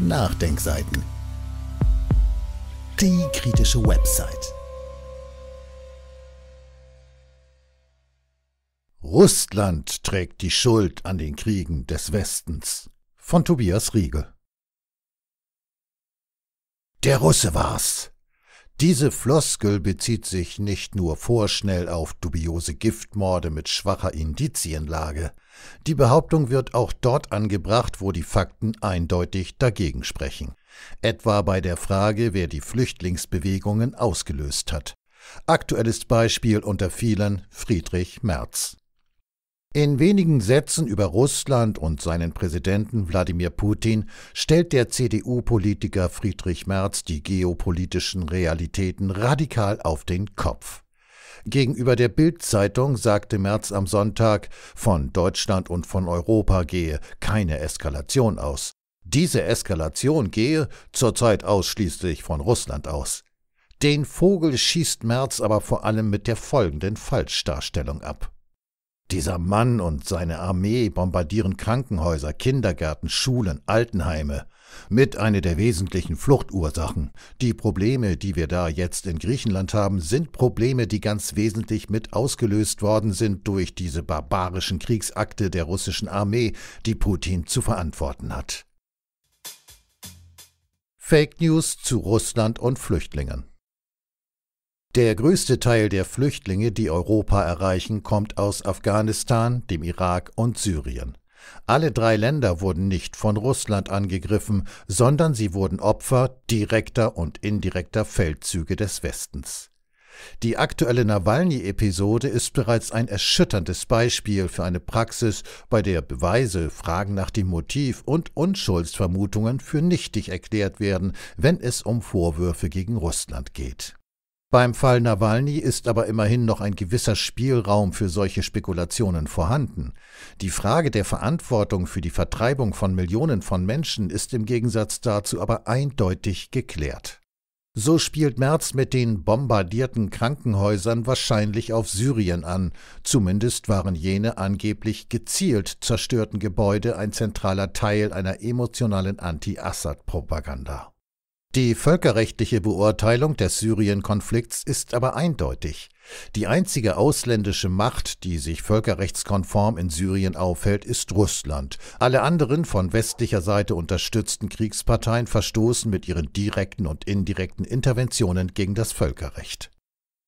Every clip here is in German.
Nachdenkseiten. Die kritische Website. Russland trägt die Schuld an den Kriegen des Westens von Tobias Riegel. Der Russe war's, diese Floskel bezieht sich nicht nur vorschnell auf dubiose Giftmorde mit schwacher Indizienlage. Die Behauptung wird auch dort angebracht, wo die Fakten eindeutig dagegen sprechen. Etwa bei der Frage, wer die Flüchtlingsbewegungen ausgelöst hat. Aktuelles Beispiel unter vielen Friedrich Merz. In wenigen Sätzen über Russland und seinen Präsidenten Wladimir Putin stellt der CDU-Politiker Friedrich Merz die geopolitischen Realitäten radikal auf den Kopf. Gegenüber der Bild-Zeitung sagte Merz am Sonntag, von Deutschland und von Europa gehe keine Eskalation aus. Diese Eskalation gehe zurzeit ausschließlich von Russland aus. Den Vogel schießt Merz aber vor allem mit der folgenden Falschdarstellung ab. Dieser Mann und seine Armee bombardieren Krankenhäuser, Kindergärten, Schulen, Altenheime. Mit einer der wesentlichen Fluchtursachen. Die Probleme, die wir da jetzt in Griechenland haben, sind Probleme, die ganz wesentlich mit ausgelöst worden sind durch diese barbarischen Kriegsakte der russischen Armee, die Putin zu verantworten hat. Fake News zu Russland und Flüchtlingen. Der größte Teil der Flüchtlinge, die Europa erreichen, kommt aus Afghanistan, dem Irak und Syrien. Alle drei Länder wurden nicht von Russland angegriffen, sondern sie wurden Opfer direkter und indirekter Feldzüge des Westens. Die aktuelle Nawalny-Episode ist bereits ein erschütterndes Beispiel für eine Praxis, bei der Beweise, Fragen nach dem Motiv und Unschuldsvermutungen für nichtig erklärt werden, wenn es um Vorwürfe gegen Russland geht. Beim Fall Nawalny ist aber immerhin noch ein gewisser Spielraum für solche Spekulationen vorhanden. Die Frage der Verantwortung für die Vertreibung von Millionen von Menschen ist im Gegensatz dazu aber eindeutig geklärt. So spielt Merz mit den bombardierten Krankenhäusern wahrscheinlich auf Syrien an, zumindest waren jene angeblich gezielt zerstörten Gebäude ein zentraler Teil einer emotionalen Anti-Assad-Propaganda. Die völkerrechtliche Beurteilung des Syrien-Konflikts ist aber eindeutig. Die einzige ausländische Macht, die sich völkerrechtskonform in Syrien aufhält, ist Russland. Alle anderen von westlicher Seite unterstützten Kriegsparteien verstoßen mit ihren direkten und indirekten Interventionen gegen das Völkerrecht.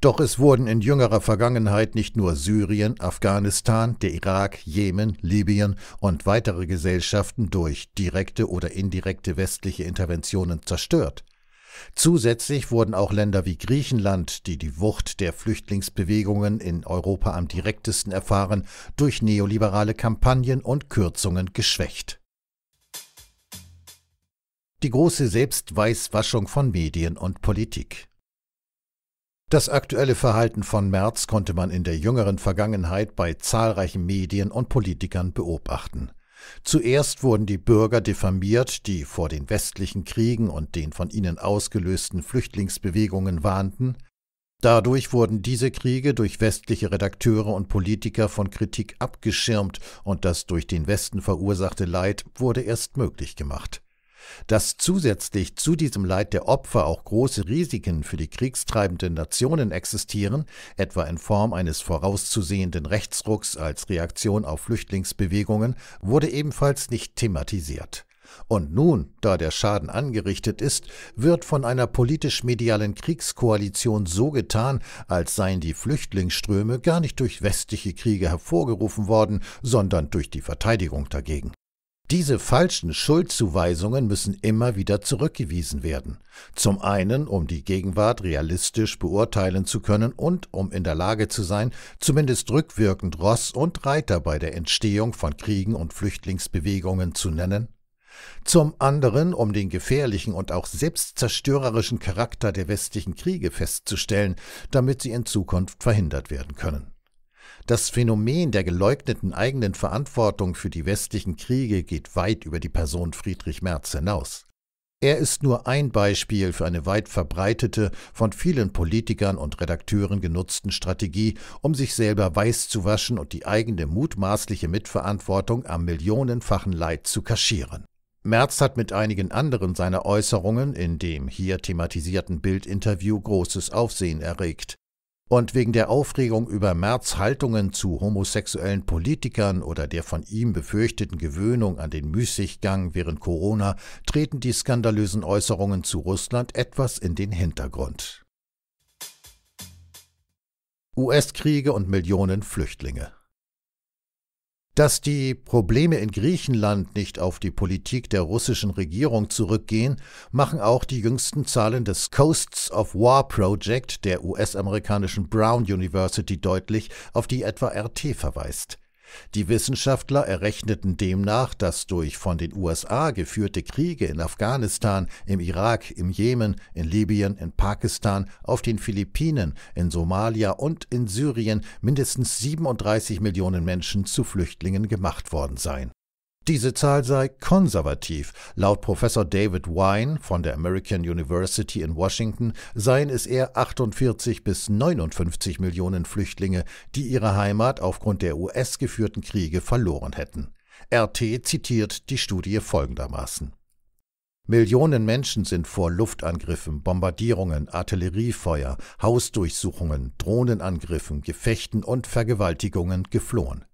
Doch es wurden in jüngerer Vergangenheit nicht nur Syrien, Afghanistan, der Irak, Jemen, Libyen und weitere Gesellschaften durch direkte oder indirekte westliche Interventionen zerstört. Zusätzlich wurden auch Länder wie Griechenland, die die Wucht der Flüchtlingsbewegungen in Europa am direktesten erfahren, durch neoliberale Kampagnen und Kürzungen geschwächt. Die große Selbstweißwaschung von Medien und Politik. Das aktuelle Verhalten von Merz konnte man in der jüngeren Vergangenheit bei zahlreichen Medien und Politikern beobachten. Zuerst wurden die Bürger diffamiert, die vor den westlichen Kriegen und den von ihnen ausgelösten Flüchtlingsbewegungen warnten, Dadurch wurden diese Kriege durch westliche Redakteure und Politiker von Kritik abgeschirmt und das durch den Westen verursachte Leid wurde erst möglich gemacht. Dass zusätzlich zu diesem Leid der Opfer auch große Risiken für die kriegstreibenden Nationen existieren, etwa in Form eines vorauszusehenden Rechtsrucks als Reaktion auf Flüchtlingsbewegungen, wurde ebenfalls nicht thematisiert. Und nun, da der Schaden angerichtet ist, wird von einer politisch-medialen Kriegskoalition so getan, als seien die Flüchtlingsströme gar nicht durch westliche Kriege hervorgerufen worden, sondern durch die Verteidigung dagegen. Diese falschen Schuldzuweisungen müssen immer wieder zurückgewiesen werden. Zum einen, um die Gegenwart realistisch beurteilen zu können und um in der Lage zu sein, zumindest rückwirkend Ross und Reiter bei der Entstehung von Kriegen und Flüchtlingsbewegungen zu nennen. Zum anderen, um den gefährlichen und auch selbstzerstörerischen Charakter der westlichen Kriege festzustellen, damit sie in Zukunft verhindert werden können. Das Phänomen der geleugneten eigenen Verantwortung für die westlichen Kriege geht weit über die Person Friedrich Merz hinaus. Er ist nur ein Beispiel für eine weit verbreitete, von vielen Politikern und Redakteuren genutzten Strategie, um sich selber weiß zu waschen und die eigene mutmaßliche Mitverantwortung am millionenfachen Leid zu kaschieren. Merz hat mit einigen anderen seiner Äußerungen in dem hier thematisierten Bildinterview großes Aufsehen erregt. Und wegen der Aufregung über Merz Haltungen zu homosexuellen Politikern oder der von ihm befürchteten Gewöhnung an den Müßiggang während Corona treten die skandalösen Äußerungen zu Russland etwas in den Hintergrund. US-Kriege und Millionen Flüchtlinge. Dass die Probleme in Griechenland nicht auf die Politik der russischen Regierung zurückgehen, machen auch die jüngsten Zahlen des Coasts of War Project der US-amerikanischen Brown University deutlich, auf die etwa RT verweist. Die Wissenschaftler errechneten demnach, dass durch von den USA geführte Kriege in Afghanistan, im Irak, im Jemen, in Libyen, in Pakistan, auf den Philippinen, in Somalia und in Syrien mindestens 37 Millionen Menschen zu Flüchtlingen gemacht worden seien diese Zahl sei konservativ. Laut Professor David Wine von der American University in Washington seien es eher 48 bis 59 Millionen Flüchtlinge, die ihre Heimat aufgrund der US-geführten Kriege verloren hätten. RT zitiert die Studie folgendermaßen. Millionen Menschen sind vor Luftangriffen, Bombardierungen, Artilleriefeuer, Hausdurchsuchungen, Drohnenangriffen, Gefechten und Vergewaltigungen geflohen.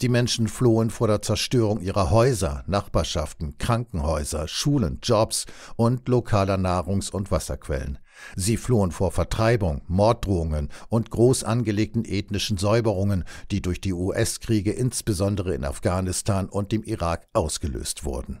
Die Menschen flohen vor der Zerstörung ihrer Häuser, Nachbarschaften, Krankenhäuser, Schulen, Jobs und lokaler Nahrungs- und Wasserquellen. Sie flohen vor Vertreibung, Morddrohungen und groß angelegten ethnischen Säuberungen, die durch die US-Kriege insbesondere in Afghanistan und dem Irak ausgelöst wurden.